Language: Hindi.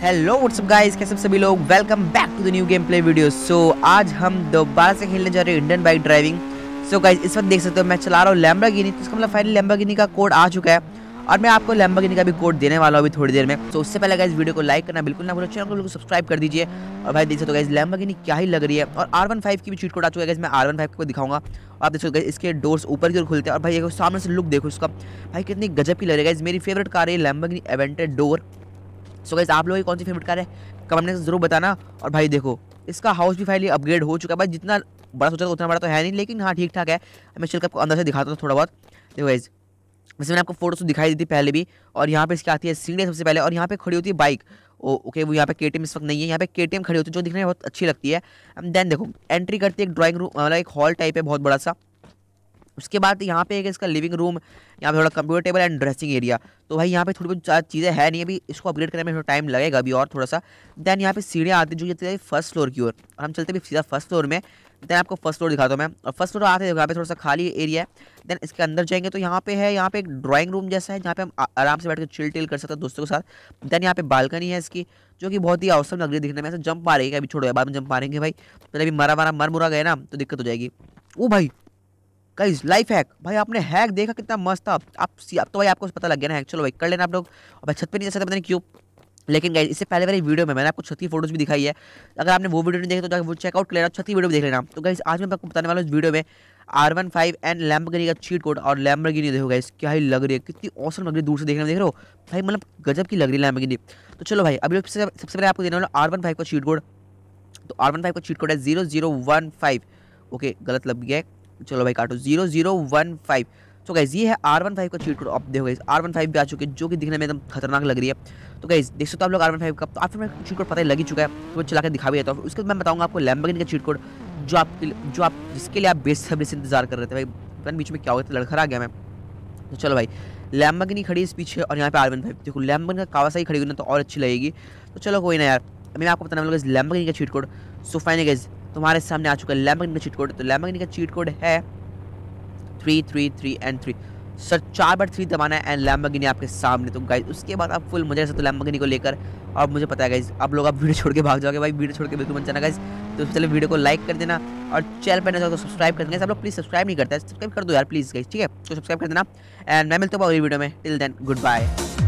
हेलो व्हाट्सअप गाइस कैसे सभी लोग welcome back to the new game play video so आज हम दोबारा से खेलने जा रहे हैं Indian bike driving so guys इस वक्त देख सकते हो मैं चला रहा हूँ गिनी तो इसका मतलब फाइनल लैम्बरगिनी का कोड आ चुका है और मैं आपको लैम्बरगिनी का भी कोड देने वाला हूँ अभी थोड़ी देर में सो so, उससे पहले गाइज वीडियो को लाइक करना बिल्कुल ना बोलो चैनल को बिल्कुल सब्सक्राइब कर दीजिए और भाई देख सकते हो गाइस लैम्बरगिनी क्या ही लग रही है और आर वन फाइव की भी चीट कोड आ चुका है मैं आर वन फाइव को दिखाऊंगा आप देख सकते हो इसके डोर्स ऊपर की ओर खुलते हैं और भाई सामने से लुक देखो उसका भाई कितनी गजब की लग रही है मेरी फेवरेट कार है Lamborghini Aventador so guys आप लोगों की कौन सी फेवरेट कार है कमेंट में जरूर बताना और भाई देखो इसका हाउस भी फाइनली अपग्रेड हो चुका है भाई जितना बड़ा सोचा था उतना बड़ा तो है नहीं लेकिन हाँ ठीक ठाक है मैं चल आपको अंदर से दिखाता हूँ थोड़ा बहुत देखो गाइज वैसे मैंने आपको फोटोस तो दिखाई दी थी पहले भी और यहाँ पे इसकी आती है सीढ़ी सबसे पहले और यहाँ पे खड़ी होती है बाइक ओ ओके वो यहाँ पे के इस वक्त नहीं है यहाँ पे के खड़ी होती है जो दिखने में बहुत अच्छी लगती है देन देखो एंट्री करती है एक ड्राइंग रूम मतलब एक हॉल टाइप है बहुत बड़ा सा उसके बाद यहाँ पे एक इसका लिविंग रूम यहाँ पे थोड़ा computer table and dressing area तो भाई यहाँ पे थोड़ी बहुत चीज़ें हैं नहीं अभी इसको अपग्रेड करने में थोड़ा टाइम लगेगा अभी और थोड़ा सा देन यहाँ पे सीढ़ियाँ आती जो जाती फर्स्ट फ्लोर की ओर हम चलते भी सीधा फर्स्ट फ्लोर में देन आपको फर्स्ट फ्लोर दिखाता हूँ मैं और फर्स्ट फ्लोर आते हैं यहाँ पे थोड़ा सा खाली एरिया है देन इसके अंदर जाएंगे तो यहाँ पे है यहाँ पे एक ड्राइंग रूम जैसा है जहाँ पे हम आराम से बैठ कर चिल टिल कर सकते हैं दोस्तों के साथ देन यहाँ पे बालकनी है इसकी जो कि बहुत ही औसम लग रही है दिखने में आ जंप है अभी छोड़ो बाद में जंप मारेंगे भाई पहले अभी मरा मारा मर मुरा गए ना तो दिक्कत हो जाएगी वो भाई गाइज लाइफ हैक भाई आपने हैक देखा कितना मस्त था आप आप तो भाई आपको पता लग गया ना हैक चलो भाई कर लेना आप लोग और छत पर नहीं जा सकते पता नहीं क्यों लेकिन गाइज इससे पहले वाली वीडियो में मैंने आपको छत्ती फोटोज भी दिखाई है अगर आपने वो वीडियो नहीं देखा तो जाकर वो चेकआउट कर लेना छत्ती वीडियो भी देख लेना तो गाइज आज मैं आपको बताने वाला हूँ वीडियो में R one five and Lamborghini का चीट कोड और लैम्बगिनी देखो गाइज क्या ही लग रही है कितनी औसत लग रही है दूर से देखने में देख रहे हो भाई मतलब गजब की लग रही है लैम्बगिनी तो चलो भाई अभी सबसे पहले आपको देने वाला आर वन फाइव का चीट कोड तो आर वन फाइव का चीट कोड है zero zero one five okay गलत लग गया है चलो भाई काटो जीरो जीरो वन फाइव तो गाइज ये है आर वन फाइव का चीट कोड अब देखो गाइज आर वन फाइव भी आ चुके जो कि दिखने में एकदम खतरनाक लग रही है तो गाइज देख सकते हो आप लोग आर वन फाइव का तो आपको मेरा चीट कोड पता ही लग ही चुका है तो चला के दिखा भी देता हूँ उसके बाद मैं बताऊँगा आपको लैम्बगिन का चीट कोड जो आपके जो आप जिसके लिए आप बेसब्री से इंतजार कर रहे थे भाई पता बीच में क्या हो गया था आ गया मैं तो चलो भाई लैम्बगिनी खड़ी इस पीछे और यहाँ पे आर वन फाइव देखो लैम्बगिन का ही खड़ी हुई ना तो और अच्छी लगेगी तो चलो कोई ना यार मैं आपको बताने वाला लैम्बगिनी का cheat code so fine guys तुम्हारे सामने आ चुका है लेमगनी का चीट कोड तो लैमगनी का चीट कोड है three three three and three सर चार बार थ्री दबाना है एंड लैम्बगिनी आपके सामने तो गाइज उसके बाद आप फुल मजे से तो को लेकर और मुझे पता है गाइज आप लोग आप वीडियो छोड़ के भाग जाओगे भाई वीडियो छोड़ के बिल्कुल मन जाना गाइज तो उससे पहले वीडियो को लाइक कर देना और चैनल पर नहीं तो सब्सक्राइब कर देना आप लोग प्लीज़ सब्सक्राइब नहीं करता है सब्सक्राइब कर दो यार प्लीज़ गाइज ठीक है तो सब्सक्राइब कर देना एंड मैं मिलता हूँ अगली वीडियो में टिल देन गुड बाय